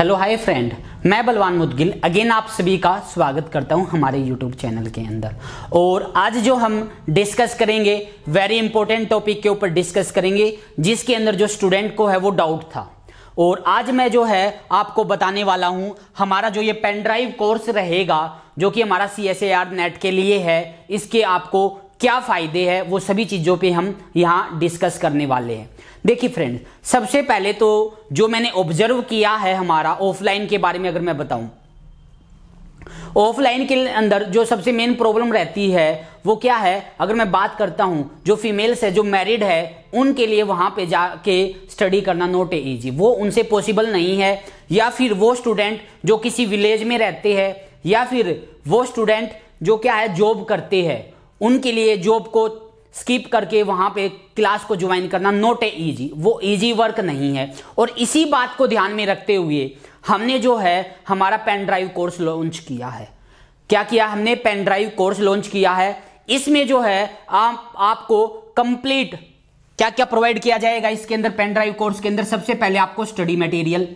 hello hi friend मैं बलवान Moudgil again आप सभी का स्वागत करता हूं हमारे यूट्यूब चैनल के अंदर और आज जो हम डिस्कस करेंगे वेरी इंपॉर्टेंट टॉपिक के ऊपर डिस्कस करेंगे जिसके अंदर जो स्टूडेंट को है वो डाउट था और आज मैं जो है आपको बताने वाला हूं हमारा जो ये पेन ड्राइव कोर्स रहेगा जो कि हमारा सी नेट के लिए है इसके आपको क्या फ़ायदे हैं वो सभी चीज़ों पे हम यहाँ डिस्कस करने वाले हैं देखिए फ्रेंड्स सबसे पहले तो जो मैंने ऑब्जर्व किया है हमारा ऑफलाइन के बारे में अगर मैं बताऊं ऑफलाइन के अंदर जो सबसे मेन प्रॉब्लम रहती है वो क्या है अगर मैं बात करता हूं जो फीमेल्स है जो मैरिड है उनके लिए वहां पे जाके स्टडी करना नोट एजी वो उनसे पॉसिबल नहीं है या फिर वो स्टूडेंट जो किसी विलेज में रहते हैं या फिर वो स्टूडेंट जो क्या है जॉब करते हैं उनके लिए जॉब को स्किप करके वहां पे क्लास को ज्वाइन करना नोट ए ईजी वो इजी वर्क नहीं है और इसी बात को ध्यान में रखते हुए हमने जो है हमारा पेन ड्राइव कोर्स लॉन्च किया है क्या किया हमने पेन ड्राइव कोर्स लॉन्च किया है इसमें जो है आप आपको कंप्लीट क्या क्या प्रोवाइड किया जाएगा इसके अंदर पेन ड्राइव कोर्स के अंदर सबसे पहले आपको स्टडी मटेरियल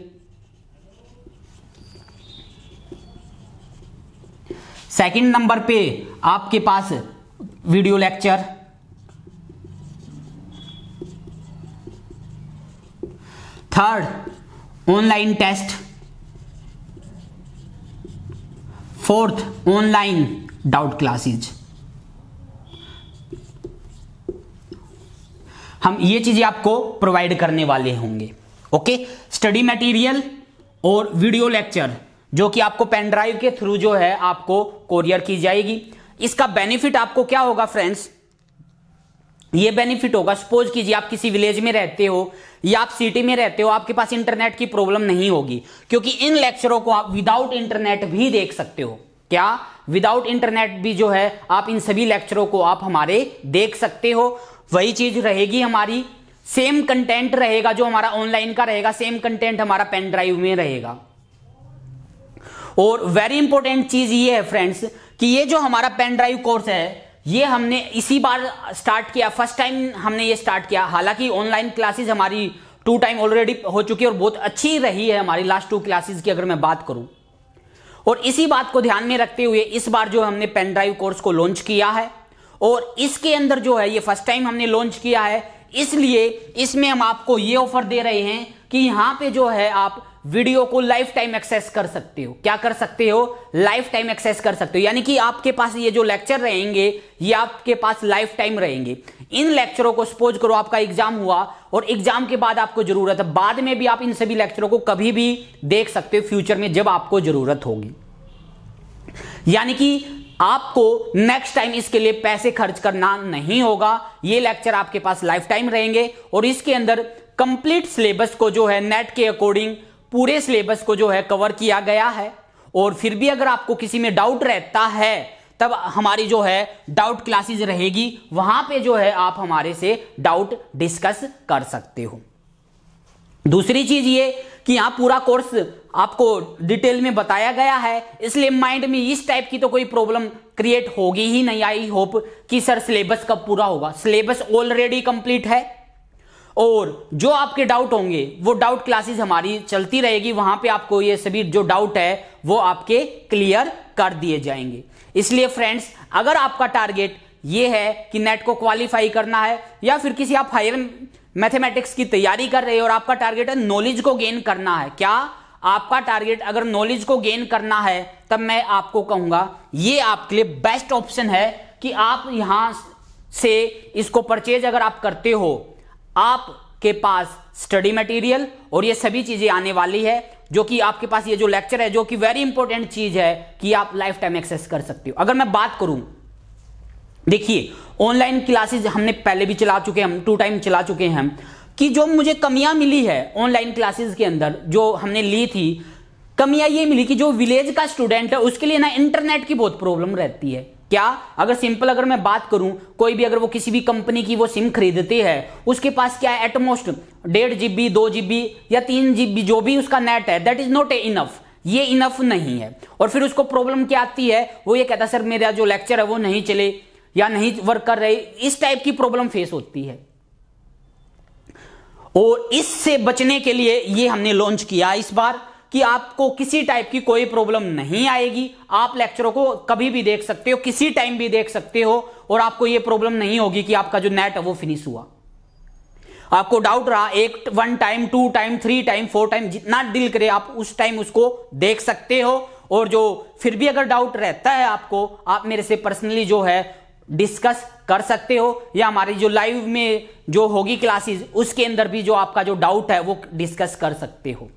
सेकंड नंबर पे आपके पास video lecture third online test fourth online doubt classes हम ये चीजें आपको प्रोवाइड करने वाले होंगे ओके स्टडी मटेरियल और वीडियो लेक्चर जो कि आपको पेन ड्राइव के थ्रू जो है आपको कोरियर की जाएगी इसका बेनिफिट आपको क्या होगा फ्रेंड्स ये बेनिफिट होगा सपोज कीजिए आप किसी विलेज में रहते हो या आप सिटी में रहते हो आपके पास इंटरनेट की प्रॉब्लम नहीं होगी क्योंकि इन लेक्चरों को आप विदाउट इंटरनेट भी देख सकते हो क्या विदाउट इंटरनेट भी जो है आप इन सभी लेक्चरों को आप हमारे देख सकते हो वही चीज रहेगी हमारी सेम कंटेंट रहेगा जो हमारा ऑनलाइन का रहेगा सेम कंटेंट हमारा पेन ड्राइव में रहेगा और वेरी इंपॉर्टेंट चीज ये है फ्रेंड्स कि ये जो हमारा पेन ड्राइव कोर्स है ये हमने इसी बार स्टार्ट किया फर्स्ट टाइम हमने ये स्टार्ट किया हालांकि ऑनलाइन क्लासेस हमारी टू टाइम ऑलरेडी हो चुकी है और बहुत अच्छी रही है हमारी लास्ट टू क्लासेस की अगर मैं बात करूं और इसी बात को ध्यान में रखते हुए इस बार जो हमने पेन ड्राइव कोर्स को लॉन्च किया है और इसके अंदर जो है ये फर्स्ट टाइम हमने लॉन्च किया है इसलिए इसमें हम आपको ये ऑफर दे रहे हैं कि यहाँ पे जो है आप वीडियो को लाइफ टाइम एक्सेस कर सकते हो क्या कर सकते हो लाइफ टाइम एक्सेस कर सकते हो यानी कि आपके पास ये जो लेक्चर रहेंगे ये आपके पास लाइफ टाइम रहेंगे इन लेक्चरों को सपोज करो आपका एग्जाम हुआ और एग्जाम के बाद आपको जरूरत है बाद में भी आप इन सभी लेक्चरों को कभी भी देख सकते हो फ्यूचर में जब आपको जरूरत होगी यानी कि आपको नेक्स्ट टाइम इसके लिए पैसे खर्च करना नहीं होगा ये लेक्चर आपके पास लाइफ टाइम रहेंगे और इसके अंदर कंप्लीट सिलेबस को जो है नेट के अकॉर्डिंग पूरे सिलेबस को जो है कवर किया गया है और फिर भी अगर आपको किसी में डाउट रहता है तब हमारी जो है डाउट क्लासेस रहेगी वहां पे जो है आप हमारे से डाउट डिस्कस कर सकते हो दूसरी चीज ये कि यहां पूरा कोर्स आपको डिटेल में बताया गया है इसलिए माइंड में इस टाइप की तो कोई प्रॉब्लम क्रिएट होगी ही नहीं आई होप कि सर सिलेबस कब पूरा होगा सिलेबस ऑलरेडी कंप्लीट है और जो आपके डाउट होंगे वो डाउट क्लासेस हमारी चलती रहेगी वहां पे आपको ये सभी जो डाउट है वो आपके क्लियर कर दिए जाएंगे इसलिए फ्रेंड्स अगर आपका टारगेट ये है कि नेट को क्वालिफाई करना है या फिर किसी आप हायर मैथमेटिक्स की तैयारी कर रहे हो और आपका टारगेट है नॉलेज को गेन करना है क्या आपका टारगेट अगर नॉलेज को गेन करना है तब मैं आपको कहूंगा ये आपके लिए बेस्ट ऑप्शन है कि आप यहां से इसको परचेज अगर आप करते हो आपके पास स्टडी मटेरियल और ये सभी चीजें आने वाली है जो कि आपके पास ये जो लेक्चर है जो कि वेरी इंपॉर्टेंट चीज है कि आप लाइफ टाइम एक्सेस कर सकते हो अगर मैं बात करूं देखिए ऑनलाइन क्लासेस हमने पहले भी चला चुके हम टू टाइम चला चुके हैं कि जो मुझे कमियां मिली है ऑनलाइन क्लासेस के अंदर जो हमने ली थी कमियां ये मिली कि जो विलेज का स्टूडेंट है उसके लिए ना इंटरनेट की बहुत प्रॉब्लम रहती है क्या अगर सिंपल अगर मैं बात करूं कोई भी अगर वो किसी भी कंपनी की वो सिम खरीदती है उसके पास क्या है एटमोस्ट डेढ़ जीबी दो जीबी या तीन जीबी जो भी उसका नेट है that is not A enough ये इनफ नहीं है और फिर उसको प्रॉब्लम क्या आती है वो ये कहता सर मेरा जो लेक्चर है वो नहीं चले या नहीं वर्क कर रहे इस टाइप की प्रॉब्लम फेस होती है और इससे बचने के लिए ये हमने लॉन्च किया इस बार कि आपको किसी टाइप की कोई प्रॉब्लम नहीं आएगी आप लेक्चरों को कभी भी देख सकते हो किसी टाइम भी देख सकते हो और आपको यह प्रॉब्लम नहीं होगी कि आपका जो नेट है वो फिनिश हुआ आपको डाउट रहा एक one time two time three time four time जितना डील करे आप उस टाइम उसको देख सकते हो और जो फिर भी अगर डाउट रहता है आपको आप मेरे से पर्सनली जो है डिस्कस कर सकते हो या हमारी जो लाइव में जो होगी क्लासेस उसके अंदर भी जो आपका जो डाउट है वो डिस्कस कर सकते हो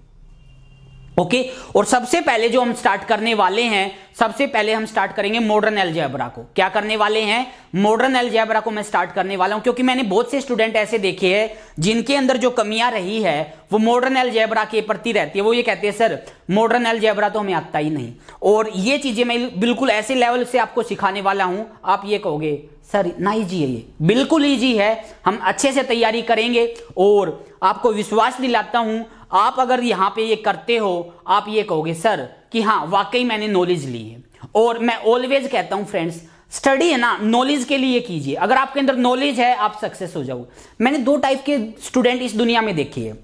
ओके और सबसे पहले जो हम स्टार्ट करने वाले हैं सबसे पहले हम स्टार्ट करेंगे मॉडर्न एलजेब्रा को क्या करने वाले हैं मॉडर्न एलजेब्रा को मैं स्टार्ट करने वाला हूं क्योंकि मैंने बहुत से स्टूडेंट ऐसे देखे हैं जिनके अंदर जो कमियां रही है वो मॉडर्न एलजेब्रा के प्रति रहती है वो ये कहते हैं सर मॉडर्न एलजेब्रा तो हमें आता ही नहीं और ये चीजें मैं बिल्कुल ऐसे लेवल से आपको सिखाने वाला हूं आप ये कहोगे सर ना ईजी है ये बिल्कुल ईजी है हम अच्छे से तैयारी करेंगे और आपको विश्वास दिलाता हूं आप अगर यहां पे ये करते हो आप ये कहोगे सर कि हाँ वाकई मैंने नॉलेज ली है और मैं ऑलवेज कहता हूं फ्रेंड्स स्टडी है ना नॉलेज के लिए कीजिए अगर आपके अंदर नॉलेज है आप सक्सेस हो जाओगे मैंने दो टाइप के स्टूडेंट इस दुनिया में देखे है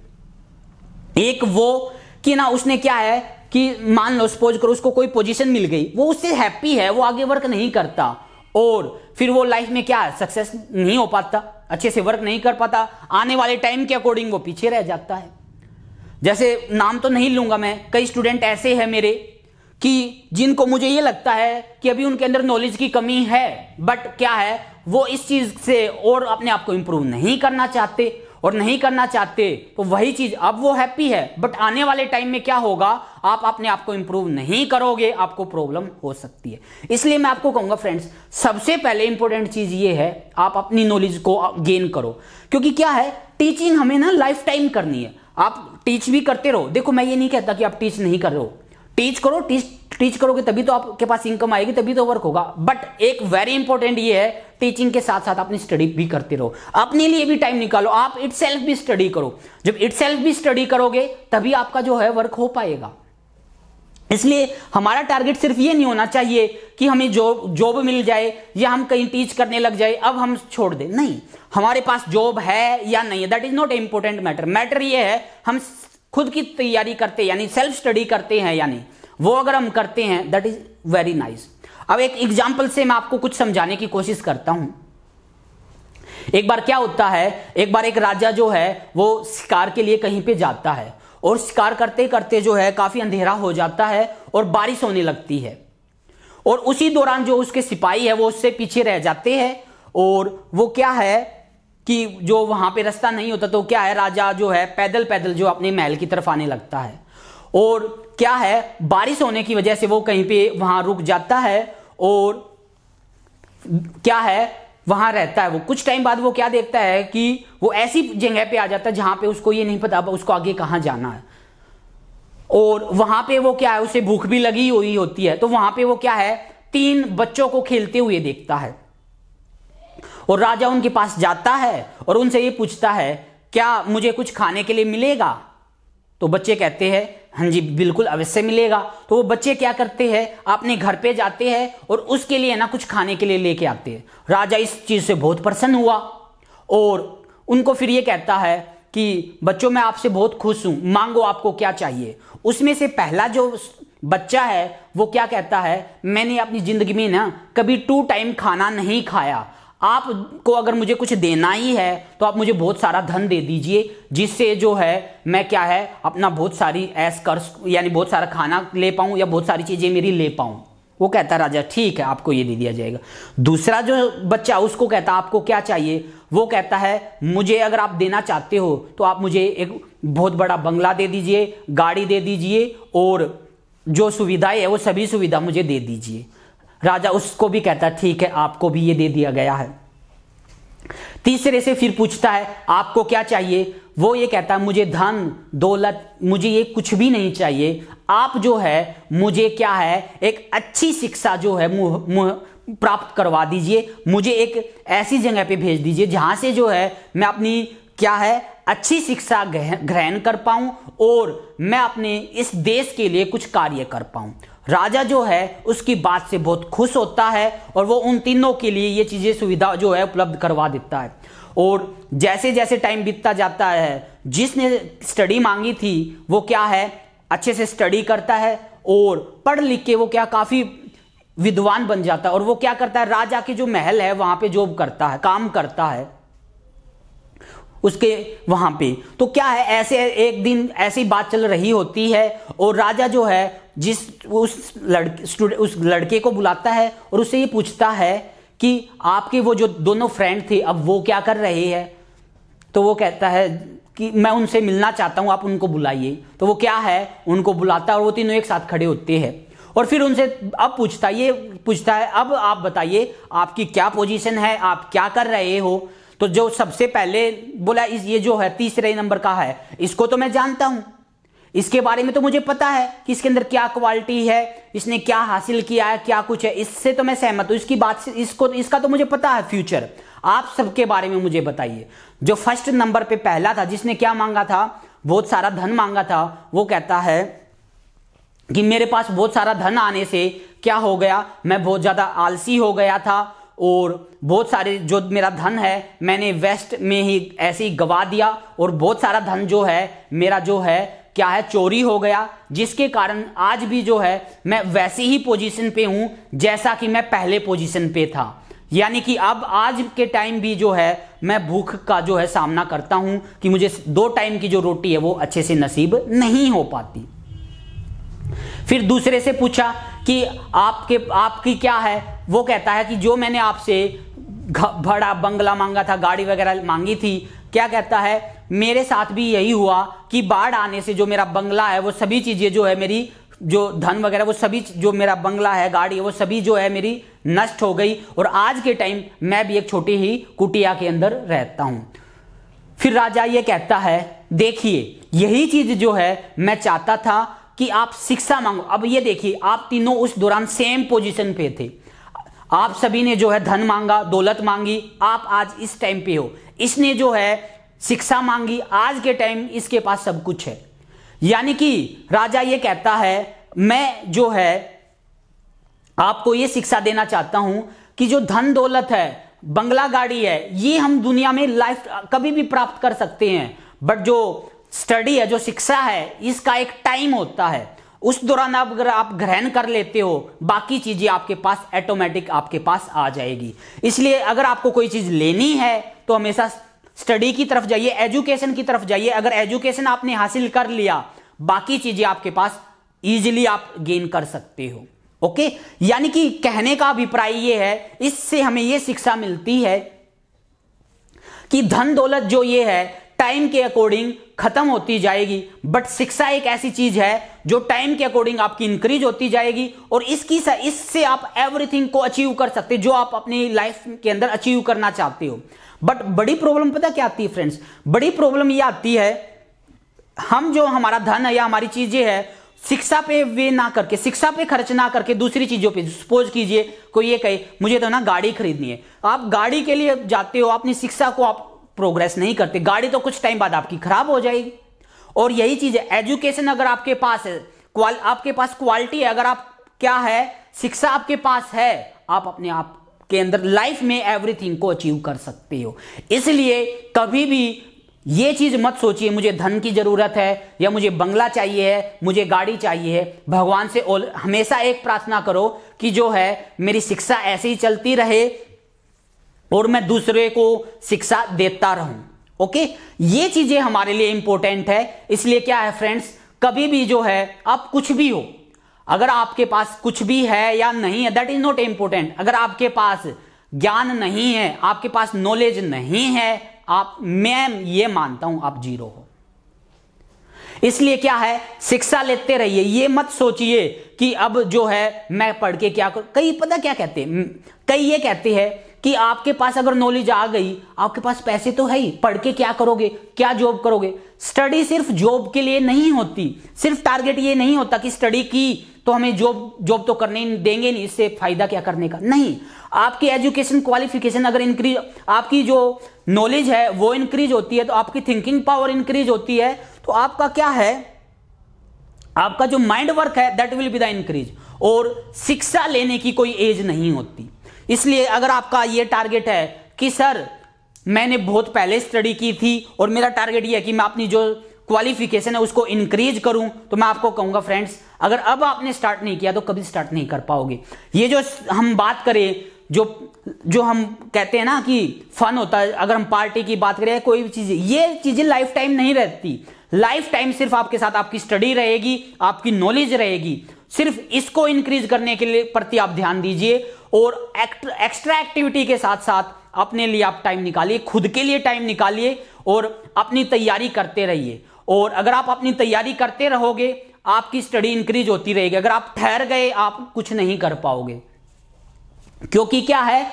एक वो कि ना उसने क्या है कि मान लो सपोज करो उसको कोई पोजीशन मिल गई वो उससे हैप्पी है वो आगे वर्क नहीं करता और फिर वो लाइफ में क्या है सक्सेस नहीं हो पाता अच्छे से वर्क नहीं कर पाता आने वाले टाइम के अकॉर्डिंग वो पीछे रह जाता है जैसे नाम तो नहीं लूंगा मैं कई स्टूडेंट ऐसे हैं मेरे कि जिनको मुझे ये लगता है कि अभी उनके अंदर नॉलेज की कमी है बट क्या है वो इस चीज़ से और अपने आप को इम्प्रूव नहीं करना चाहते और नहीं करना चाहते तो वही चीज़ अब वो हैप्पी है बट आने वाले टाइम में क्या होगा आप अपने आप को इंप्रूव नहीं करोगे आपको प्रॉब्लम हो सकती है इसलिए मैं आपको कहूंगा फ्रेंड्स सबसे पहले इंपॉर्टेंट चीज़ ये है आप अपनी नॉलेज को गेन करो क्योंकि क्या है टीचिंग हमें ना लाइफ टाइम करनी है आप टीच भी करते रहो देखो मैं ये नहीं कहता कि आप टीच नहीं कर रहे हो टीच करो टीच टीच करोगे तभी तो आपके पास इनकम आएगी तभी तो वर्क होगा बट एक वेरी इंपॉर्टेंट ये है टीचिंग के साथ साथ अपनी स्टडी भी करते रहो अपने लिए भी टाइम निकालो आप इट भी स्टडी करो जब इट भी स्टडी करोगे तभी आपका जो है वर्क हो पाएगा इसलिए हमारा टारगेट सिर्फ ये नहीं होना चाहिए कि हमें जॉब जॉब मिल जाए या हम कहीं टीच करने लग जाए अब हम छोड़ दें नहीं हमारे पास जॉब है या नहीं है that is not a important matter matter ये है हम खुद की तैयारी करते यानी सेल्फ स्टडी करते हैं यानी वो अगर हम करते हैं दैट इज वेरी नाइस अब एक एग्जाम्पल से मैं आपको कुछ समझाने की कोशिश करता हूं एक बार क्या होता है एक बार एक राजा जो है वो शिकार के लिए कहीं पे जाता है और शिकार करते करते जो है काफ़ी अंधेरा हो जाता है और बारिश होने लगती है और उसी दौरान जो उसके सिपाही है वो उससे पीछे रह जाते हैं और वो क्या है कि जो वहां पे रास्ता नहीं होता तो क्या है राजा जो है पैदल पैदल जो अपने महल की तरफ आने लगता है और क्या है बारिश होने की वजह से वो कहीं पे वहां रुक जाता है और क्या है वहां रहता है वो कुछ टाइम बाद वो क्या देखता है कि वो ऐसी जगह पे आ जाता है जहां पे उसको ये नहीं पता उसको आगे कहां जाना है और वहां पे वो क्या है उसे भूख भी लगी हुई होती है तो वहां पे वो क्या है तीन बच्चों को खेलते हुए देखता है और राजा उनके पास जाता है और उनसे ये पूछता है क्या मुझे कुछ खाने के लिए मिलेगा तो बच्चे कहते हैं हाँ जी बिल्कुल अवश्य मिलेगा तो वो बच्चे क्या करते हैं अपने घर पे जाते हैं और उसके लिए ना कुछ खाने के लिए लेके आते हैं राजा इस चीज़ से बहुत प्रसन्न हुआ और उनको फिर ये कहता है कि बच्चों मैं आपसे बहुत खुश हूं मांगो आपको क्या चाहिए उसमें से पहला जो बच्चा है वो क्या कहता है मैंने अपनी ज़िंदगी में ना कभी टू टाइम खाना नहीं खाया आपको अगर मुझे कुछ देना ही है तो आप मुझे बहुत सारा धन दे दीजिए जिससे जो है मैं क्या है अपना बहुत सारी ऐस कर यानी बहुत सारा खाना ले पाऊँ या बहुत सारी चीज़ें मेरी ले पाऊं वो कहता राजा ठीक है आपको ये दे दिया जाएगा दूसरा जो बच्चा उसको कहता आपको क्या चाहिए वो कहता है मुझे अगर आप देना चाहते हो तो आप मुझे एक बहुत बड़ा बंगला दे दीजिए गाड़ी दे दीजिए और जो सुविधाएं है वो सभी सुविधा मुझे दे दीजिए राजा उसको भी कहता है ठीक है आपको भी ये दे दिया गया है तीसरे से फिर पूछता है आपको क्या चाहिए वो ये कहता है मुझे धन दौलत मुझे ये कुछ भी नहीं चाहिए आप जो है मुझे क्या है एक अच्छी शिक्षा जो है मुह, मुह, प्राप्त करवा दीजिए मुझे एक ऐसी जगह पे भेज दीजिए जहां से जो है मैं अपनी क्या है अच्छी शिक्षा ग्रहण कर पाऊं और मैं अपने इस देश के लिए कुछ कार्य कर पाऊं राजा जो है उसकी बात से बहुत खुश होता है और वो उन तीनों के लिए ये चीज़ें सुविधा जो है उपलब्ध करवा देता है और जैसे जैसे टाइम बीतता जाता है जिसने स्टडी मांगी थी वो क्या है अच्छे से स्टडी करता है और पढ़ लिख के वो क्या काफ़ी विद्वान बन जाता है और वो क्या करता है राजा के जो महल है वहां पे जॉब करता है काम करता है उसके वहां पे तो क्या है ऐसे एक दिन ऐसी बात चल रही होती है और राजा जो है जिस उस लड़के उस लड़के को बुलाता है और उससे ये पूछता है कि आपके वो जो दोनों फ्रेंड थे अब वो क्या कर रहे हैं तो वो कहता है कि मैं उनसे मिलना चाहता हूँ आप उनको बुलाइए तो वो क्या है उनको बुलाता है और वो तीनों एक साथ खड़े होते हैं और फिर उनसे अब पूछता ये पूछता है अब आप बताइए आपकी क्या पोजीशन है आप क्या कर रहे हो तो जो सबसे पहले बोला इस ये जो है तीसरे नंबर का है इसको तो मैं जानता हूँ इसके बारे में तो मुझे पता है कि इसके अंदर क्या क्वालिटी है इसने क्या हासिल किया है क्या कुछ है इससे तो मैं सहमत हूँ इसकी बात से इसको इसका तो मुझे पता है फ्यूचर आप सबके बारे में मुझे बताइए जो फर्स्ट नंबर पे पहला था जिसने क्या मांगा था बहुत सारा धन मांगा था वो कहता है कि मेरे पास बहुत सारा धन आने से क्या हो गया मैं बहुत ज़्यादा आलसी हो गया था और बहुत सारे जो मेरा धन है मैंने वेस्ट में ही ऐसे ही गवा दिया और बहुत सारा धन जो है मेरा जो है क्या है चोरी हो गया जिसके कारण आज भी जो है मैं वैसी ही पोजीशन पे हूं जैसा कि मैं पहले पोजीशन पे था यानी कि अब आज के टाइम भी जो है मैं भूख का जो है सामना करता हूं कि मुझे दो टाइम की जो रोटी है वो अच्छे से नसीब नहीं हो पाती फिर दूसरे से पूछा कि आपके आपकी क्या है वो कहता है कि जो मैंने आपसे भड़ा बंगला मांगा था गाड़ी वगैरह मांगी थी क्या कहता है मेरे साथ भी यही हुआ कि बाढ़ आने से जो मेरा बंगला है वो सभी चीज़ें जो है मेरी जो धन वगैरह वो सभी जो मेरा बंगला है गाड़ी है वो सभी जो है मेरी नष्ट हो गई और आज के टाइम मैं भी एक छोटी ही कुटिया के अंदर रहता हूं फिर राजा ये कहता है देखिए यही चीज़ जो है मैं चाहता था कि आप शिक्षा मांगो अब ये देखिए आप तीनों उस दौरान सेम पोजीशन पे थे आप सभी ने जो है धन मांगा दौलत मांगी आप आज इस टाइम पे हो इसने जो है शिक्षा मांगी आज के टाइम इसके पास सब कुछ है यानी कि राजा ये कहता है मैं जो है आपको ये शिक्षा देना चाहता हूं कि जो धन दौलत है बंगला गाड़ी है ये हम दुनिया में लाइफ कभी भी प्राप्त कर सकते हैं बट जो स्टडी है जो शिक्षा है इसका एक टाइम होता है उस दौरान आप अगर आप ग्रहण कर लेते हो बाकी चीजें आपके पास ऑटोमेटिक आपके पास आ जाएगी इसलिए अगर आपको कोई चीज लेनी है तो हमेशा स्टडी की तरफ जाइए एजुकेशन की तरफ जाइए अगर एजुकेशन आपने हासिल कर लिया बाकी चीजें आपके पास इजीली आप गेन कर सकते हो ओके यानी कि कहने का अभिप्राय यह है इससे हमें यह शिक्षा मिलती है कि धन दौलत जो ये है टाइम के अकॉर्डिंग खत्म होती जाएगी बट शिक्षा एक ऐसी चीज है जो टाइम के अकॉर्डिंग आपकी इंक्रीज होती जाएगी और इसकी इससे आप एवरीथिंग को अचीव कर सकते जो आप अपनी लाइफ के अंदर अचीव करना चाहते हो बट बड़ी प्रॉब्लम पता क्या आती है फ्रेंड्स बड़ी प्रॉब्लम ये आती है हम जो हमारा धन है या हमारी चीजें है शिक्षा पे वे ना करके शिक्षा पे खर्च ना करके दूसरी चीजों पे सपोज कीजिए कोई ये कहे मुझे तो ना गाड़ी खरीदनी है आप गाड़ी के लिए जाते हो अपनी शिक्षा को आप प्रोग्रेस नहीं करते गाड़ी तो कुछ टाइम बाद आपकी खराब हो जाएगी और यही चीज है एजुकेशन अगर आपके पास है आपके पास क्वालिटी है अगर आप क्या है शिक्षा आपके पास है आप अपने आप के अंदर लाइफ में एवरीथिंग को अचीव कर सकते हो इसलिए कभी भी ये चीज मत सोचिए मुझे धन की जरूरत है या मुझे बंगला चाहिए है मुझे गाड़ी चाहिए है भगवान से हमेशा एक प्रार्थना करो कि जो है मेरी शिक्षा ऐसे ही चलती रहे और मैं दूसरे को शिक्षा देता रहूं ओके ये चीजें हमारे लिए इंपॉर्टेंट है इसलिए क्या है फ्रेंड्स कभी भी जो है आप कुछ भी हो अगर आपके पास कुछ भी है या नहीं है दैट इज नॉट इम्पोर्टेंट अगर आपके पास ज्ञान नहीं है आपके पास नॉलेज नहीं है आप मैं ये मानता हूं आप जीरो हो इसलिए क्या है शिक्षा लेते रहिए ये मत सोचिए कि अब जो है मैं पढ़ के क्या करूं कई पता क्या कहते हैं हम्म, कई ये कहते हैं कि आपके पास अगर नॉलेज आ गई आपके पास पैसे तो है ही पढ़ के क्या करोगे क्या जॉब करोगे स्टडी सिर्फ जॉब के लिए नहीं होती सिर्फ टारगेट ये नहीं होता कि स्टडी की तो हमें जॉब जॉब तो करने देंगे नहीं इससे फायदा क्या करने का नहीं आपकी एजुकेशन क्वालिफिकेशन अगर इंक्रीज आपकी जो नॉलेज है वो इंक्रीज होती है तो आपकी थिंकिंग पावर इंक्रीज होती है तो आपका क्या है आपका जो माइंड वर्क है that will be the increase और शिक्षा लेने की कोई एज नहीं होती इसलिए अगर आपका ये टारगेट है कि सर मैंने बहुत पहले स्टडी की थी और मेरा टारगेट ये है कि मैं अपनी जो क्वालिफिकेशन है उसको इंक्रीज करूं तो मैं आपको कहूंगा फ्रेंड्स अगर अब आपने स्टार्ट नहीं किया तो कभी स्टार्ट नहीं कर पाओगे ये जो हम बात करें जो जो हम कहते हैं ना कि फन होता है अगर हम पार्टी की बात करें कोई भी चीज़ ये चीज़ें लाइफ टाइम नहीं रहती लाइफ टाइम सिर्फ आपके साथ आपकी स्टडी रहेगी आपकी नॉलेज रहेगी सिर्फ इसको इंक्रीज करने के लिए प्रति आप ध्यान दीजिए और एक्स्ट्रा एक्टिविटी के साथ साथ अपने लिए आप टाइम निकालिए खुद के लिए टाइम निकालिए और अपनी तैयारी करते रहिए और अगर आप अपनी तैयारी करते रहोगे आपकी स्टडी इंक्रीज होती रहेगी अगर आप ठहर गए आप कुछ नहीं कर पाओगे क्योंकि क्या है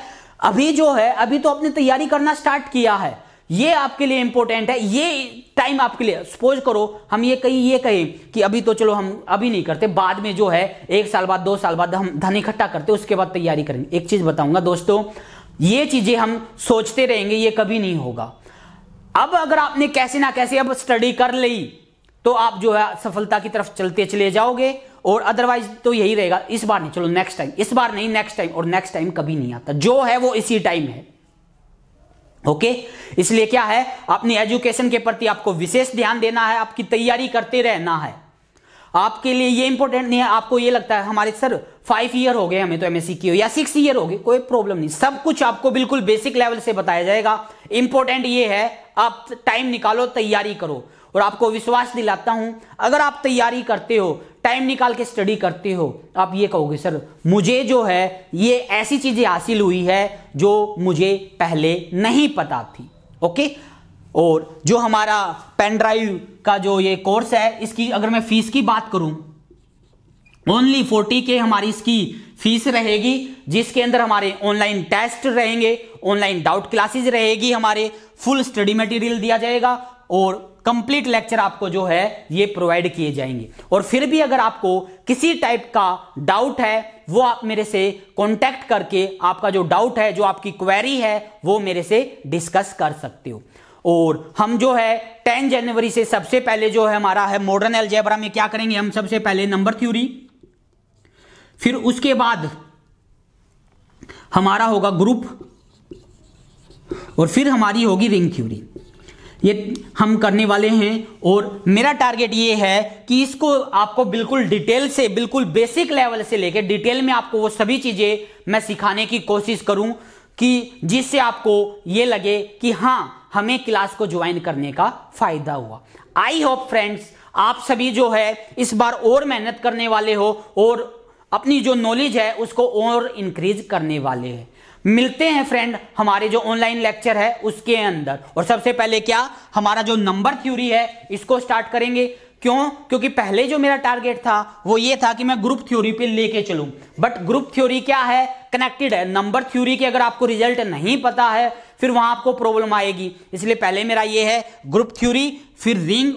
अभी जो है अभी तो आपने तैयारी करना स्टार्ट किया है ये आपके लिए इंपॉर्टेंट है ये टाइम आपके लिए सपोज करो हम ये कहीं ये कहें कि अभी तो चलो हम अभी नहीं करते बाद में जो है एक साल बाद दो साल बाद हम धन इकट्ठा करते उसके बाद तैयारी करेंगे एक चीज बताऊंगा दोस्तों ये चीजें हम सोचते रहेंगे ये कभी नहीं होगा अब अगर आपने कैसे ना कैसे अब स्टडी कर ली तो आप जो है सफलता की तरफ चलते चले जाओगे और अदरवाइज तो यही रहेगा इस बार नहीं चलो नेक्स्ट टाइम इस बार नहीं नेक्स्ट टाइम और नेक्स्ट टाइम कभी नहीं आता जो है वो इसी टाइम है ओके इसलिए क्या है अपनी एजुकेशन के प्रति आपको विशेष ध्यान देना है आपकी तैयारी करते रहना है आपके लिए ये इंपॉर्टेंट नहीं है आपको ये लगता है हमारे सर फाइव ईयर हो गए हमें तो एमएससी की हो या सिक्स ईयर हो गए कोई प्रॉब्लम नहीं सब कुछ आपको बिल्कुल बेसिक लेवल से बताया जाएगा इंपॉर्टेंट ये है आप टाइम निकालो तैयारी करो और आपको विश्वास दिलाता हूं अगर आप तैयारी करते हो टाइम निकाल के स्टडी करते हो आप ये कहोगे सर मुझे जो है ये ऐसी चीजें हासिल हुई है जो मुझे पहले नहीं पता थी ओके और जो हमारा पेन ड्राइव का जो ये कोर्स है इसकी अगर मैं फीस की बात करूं ओनली फोर्टी के हमारी इसकी फीस रहेगी जिसके अंदर हमारे ऑनलाइन टेस्ट रहेंगे ऑनलाइन डाउट क्लासेज रहेगी हमारे फुल स्टडी मटेरियल दिया जाएगा और कंप्लीट लेक्चर आपको जो है ये प्रोवाइड किए जाएंगे और फिर भी अगर आपको किसी टाइप का डाउट है वो आप मेरे से कांटेक्ट करके आपका जो डाउट है जो आपकी क्वेरी है वो मेरे से डिस्कस कर सकते हो और हम जो है 10 जनवरी से सबसे पहले जो है हमारा है मॉडर्न एल्जेब्रा में क्या करेंगे हम सबसे पहले नंबर थ्योरी फिर उसके बाद हमारा होगा ग्रुप और फिर हमारी होगी रिंग थ्योरी ये हम करने वाले हैं और मेरा टारगेट ये है कि इसको आपको बिल्कुल डिटेल से बिल्कुल बेसिक लेवल से लेकर डिटेल में आपको वो सभी चीज़ें मैं सिखाने की कोशिश करूं कि जिससे आपको ये लगे कि हाँ हमें क्लास को ज्वाइन करने का फायदा हुआ आई होप फ्रेंड्स आप सभी जो है इस बार और मेहनत करने वाले हो और अपनी जो नॉलेज है उसको और इंक्रीज करने वाले हैं मिलते हैं फ्रेंड हमारे जो ऑनलाइन लेक्चर है उसके अंदर और सबसे पहले क्या हमारा जो नंबर थ्योरी है इसको स्टार्ट करेंगे क्यों क्योंकि पहले जो मेरा टारगेट था वो ये था कि मैं ग्रुप थ्योरी पे लेके चलूं बट ग्रुप थ्योरी क्या है कनेक्टेड है नंबर थ्योरी के अगर आपको रिजल्ट नहीं पता है फिर वहां आपको प्रॉब्लम आएगी इसलिए पहले मेरा ये है ग्रुप थ्योरी फिर रिंग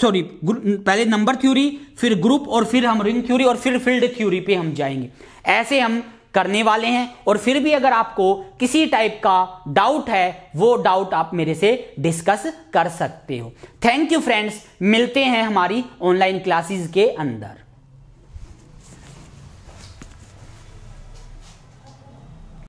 सॉरी पहले नंबर थ्योरी फिर ग्रुप और फिर हम रिंग थ्योरी और फिर फील्ड थ्योरी पे हम जाएंगे ऐसे हम करने वाले हैं और फिर भी अगर आपको किसी टाइप का डाउट है वो डाउट आप मेरे से डिस्कस कर सकते हो थैंक यू फ्रेंड्स मिलते हैं हमारी ऑनलाइन क्लासेस के अंदर